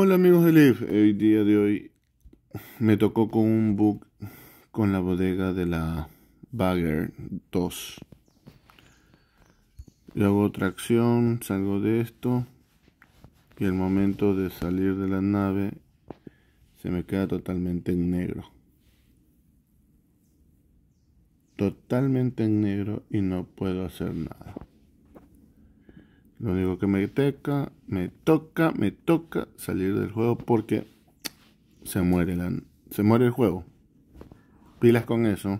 Hola amigos de Live, el día de hoy me tocó con un bug con la bodega de la Bagger 2. Yo hago otra acción, salgo de esto y el momento de salir de la nave se me queda totalmente en negro. Totalmente en negro y no puedo hacer nada. Lo único que me toca, me toca, me toca salir del juego porque se muere, la, se muere el juego. Pilas con eso.